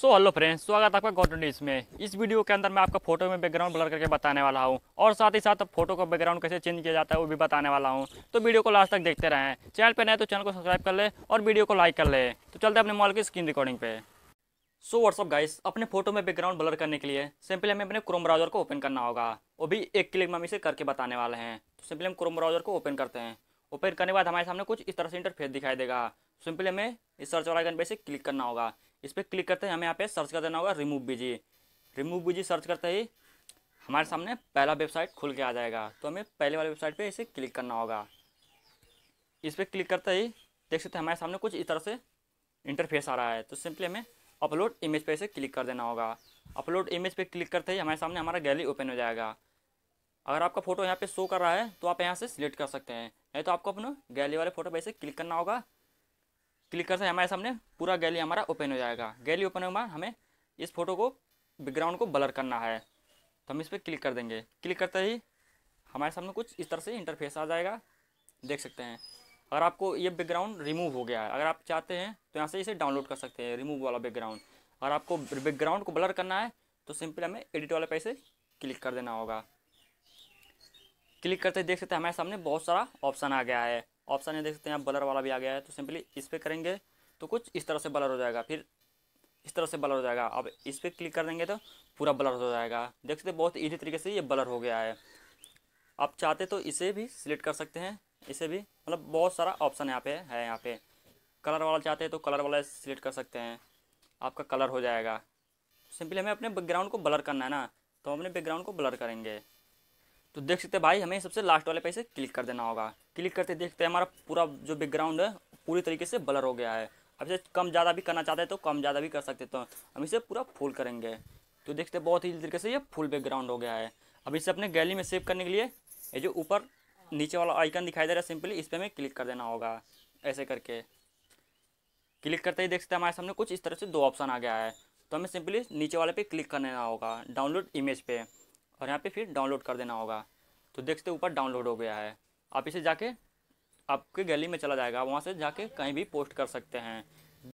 so hello friends स्वागत आपका gotten news में इस वीडियो के अंदर मैं आपका फोटो में बैकग्राउंड ब्लर करके बताने वाला हूँ और साथ ही साथ फोटो का बैकग्राउंड कैसे चेंज किया जाता है वो भी बताने वाला हूँ तो वीडियो को लास्ट तक देखते रहें चैनल पर नए तो चैनल को सब्सक्राइब कर ले और वीडियो को लाइक कर ले तो चलते अपने मॉल की स्क्रीन रिकॉर्डिंग पे सो व्हाट्सअप गाइस अपने फोटो में बैकग्राउंड ब्लर करने के लिए सिंपली हमें अपने क्रोम ब्राउजर को ओपन करना होगा वो भी एक क्लिक में हम इसे करके बताने वाले हैं तो सिंपली हम क्रोम ब्राउजर को ओपन करते हैं ओपन करने के बाद हमारे सामने कुछ इस तरह से इंटरफेस दिखाई देगा सिंपली हमें इस सर्च वाला गन पे से क्लिक करना होगा इस पर क्लिक करते ही हमें यहाँ पे सर्च कर देना होगा remove BG remove BG search करते ही हमारे सामने पहला वेबसाइट खुल के आ जाएगा तो हमें पहले वाले वेबसाइट पे इसे क्लिक करना होगा इस पर क्लिक करते ही देख सकते हैं हमारे सामने कुछ इस तरह से इंटरफेस आ रहा है तो सिंपली हमें अपलोड इमेज पर इसे क्लिक कर देना होगा अपलोड इमेज पर क्लिक करते ही हमारे सामने हमारा गैलरी ओपन हो जाएगा अगर आपका फोटो यहाँ पे शो कर रहा है तो आप यहाँ से सिलेक्ट कर सकते हैं नहीं तो आपको अपना गैलरी वाले फोटो पर इसे क्लिक करना होगा क्लिक करते हैं हमारे सामने पूरा गैली हमारा ओपन हो जाएगा गैली ओपन होने हमें इस फोटो को बैकग्राउंड को ब्लर करना है तो हम इस पर क्लिक कर देंगे क्लिक करते ही हमारे सामने कुछ इस तरह से इंटरफेस आ जाएगा देख सकते हैं अगर आपको ये बैकग्राउंड रिमूव हो गया है अगर आप चाहते हैं तो यहाँ से इसे डाउनलोड कर सकते हैं रिमूव वाला बैकग्राउंड अगर आपको बैकग्राउंड को ब्लर करना है तो सिंपली हमें एडिट वाले पैसे क्लिक कर देना होगा क्लिक करते देख सकते हैं हमारे सामने बहुत सारा ऑप्शन आ गया है ऑप्शन है देख सकते हैं आप बलर वाला भी आ गया है तो सिंपली इस पर करेंगे तो कुछ इस तरह से बलर हो जाएगा फिर इस तरह से बलर हो जाएगा अब इस पर क्लिक कर देंगे तो पूरा बलर हो जाएगा देख सकते बहुत ईजी तरीके से ये बलर हो गया है आप चाहते तो इसे भी सिलेक्ट कर सकते हैं इसे भी मतलब बहुत सारा ऑप्शन यहाँ पे है यहाँ पे कलर वाला चाहते हैं तो कलर वाला सिलेक्ट कर सकते हैं आपका कलर हो जाएगा सिंपली हमें अपने बैकग्राउंड को ब्लर करना है ना तो हम अपने बैकग्राउंड को ब्लर करेंगे तो देख सकते हैं भाई हमें सबसे लास्ट वाले पैसे क्लिक कर देना होगा क्लिक करते देखते हैं हमारा पूरा जो बैकग्राउंड है पूरी तरीके से ब्लर हो गया है अब इसे कम ज़्यादा भी करना चाहते हैं तो कम ज़्यादा भी कर सकते तो हम इसे पूरा फुल करेंगे तो देखते बहुत ही तरीके से ये फुल बैकग्राउंड हो गया है अब इसे अपने गैली में सेव करने के लिए ये जो ऊपर नीचे वाला आइकन दिखाई दे रहा है सिंपली इस पर हमें क्लिक कर देना होगा ऐसे करके क्लिक करते ही देख सकते हैं हमारे सामने कुछ इस तरह से दो ऑप्शन आ गया है तो हमें सिंपली नीचे वाले पे क्लिक करना होगा डाउनलोड इमेज पे और यहाँ पे फिर डाउनलोड कर देना होगा तो देख सकते ऊपर डाउनलोड हो गया है आप इसे जाके आपके गैली में चला जाएगा वहाँ से जाके कहीं भी पोस्ट कर सकते हैं